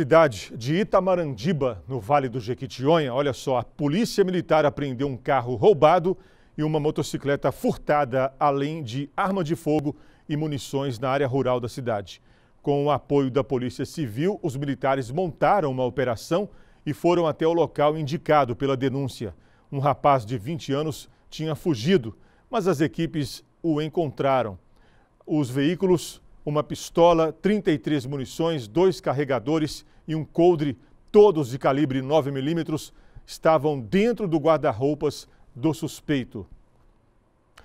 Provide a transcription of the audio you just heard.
cidade de Itamarandiba, no Vale do Jequitinhonha, olha só, a polícia militar apreendeu um carro roubado e uma motocicleta furtada, além de arma de fogo e munições na área rural da cidade. Com o apoio da Polícia Civil, os militares montaram uma operação e foram até o local indicado pela denúncia. Um rapaz de 20 anos tinha fugido, mas as equipes o encontraram. Os veículos uma pistola, 33 munições, dois carregadores e um coldre, todos de calibre 9 milímetros, estavam dentro do guarda-roupas do suspeito.